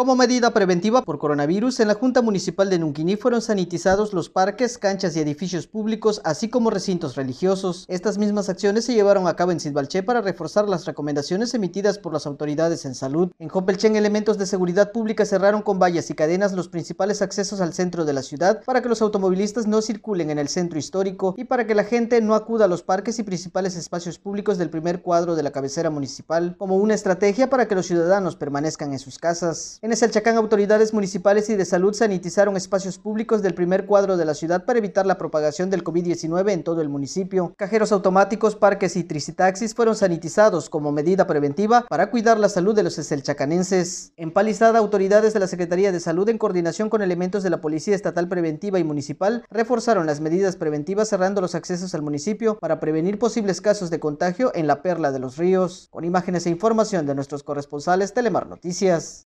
Como medida preventiva por coronavirus, en la Junta Municipal de Nunquiní fueron sanitizados los parques, canchas y edificios públicos, así como recintos religiosos. Estas mismas acciones se llevaron a cabo en Sidbalché para reforzar las recomendaciones emitidas por las autoridades en salud. En Hopelchen, elementos de seguridad pública cerraron con vallas y cadenas los principales accesos al centro de la ciudad para que los automovilistas no circulen en el centro histórico y para que la gente no acuda a los parques y principales espacios públicos del primer cuadro de la cabecera municipal, como una estrategia para que los ciudadanos permanezcan en sus casas. En chacán autoridades municipales y de salud sanitizaron espacios públicos del primer cuadro de la ciudad para evitar la propagación del COVID-19 en todo el municipio. Cajeros automáticos, parques y tricitaxis fueron sanitizados como medida preventiva para cuidar la salud de los eselchacanenses. En Palizada, autoridades de la Secretaría de Salud, en coordinación con elementos de la Policía Estatal Preventiva y Municipal, reforzaron las medidas preventivas cerrando los accesos al municipio para prevenir posibles casos de contagio en la Perla de los Ríos. Con imágenes e información de nuestros corresponsales Telemar Noticias.